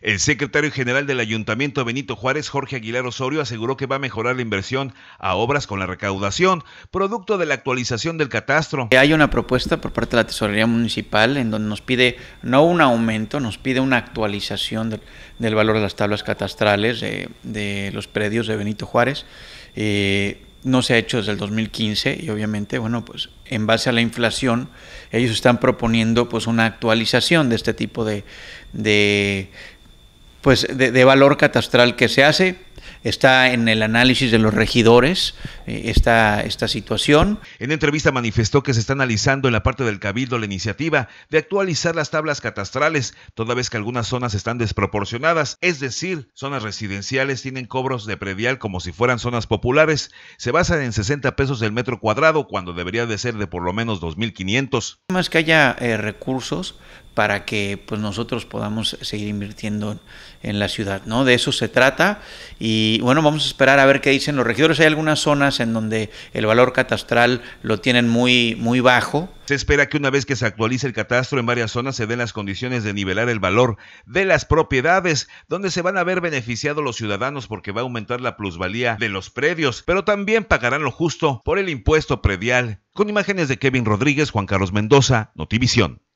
El secretario general del Ayuntamiento Benito Juárez, Jorge Aguilar Osorio, aseguró que va a mejorar la inversión a obras con la recaudación, producto de la actualización del catastro. Hay una propuesta por parte de la Tesorería Municipal en donde nos pide no un aumento, nos pide una actualización del, valor de las tablas catastrales de, los predios de Benito Juárez. Eh, no se ha hecho desde el 2015 y obviamente, bueno, pues en base a la inflación, ellos están proponiendo pues una actualización de este tipo de pues, de, valor catastral que se hace. Está en el análisis de los regidores eh, esta, esta situación. En entrevista manifestó que se está analizando en la parte del cabildo la iniciativa de actualizar las tablas catastrales, toda vez que algunas zonas están desproporcionadas, es decir, zonas residenciales tienen cobros de predial como si fueran zonas populares, se basan en 60 pesos el metro cuadrado cuando debería de ser de por lo menos 2.500. Más que haya eh, recursos para que pues, nosotros podamos seguir invirtiendo en la ciudad. ¿no? De eso se trata y bueno, vamos a esperar a ver qué dicen los regidores. Hay algunas zonas en donde el valor catastral lo tienen muy, muy bajo. Se espera que una vez que se actualice el catastro en varias zonas se den las condiciones de nivelar el valor de las propiedades, donde se van a ver beneficiados los ciudadanos porque va a aumentar la plusvalía de los predios, pero también pagarán lo justo por el impuesto predial. Con imágenes de Kevin Rodríguez, Juan Carlos Mendoza, Notivisión.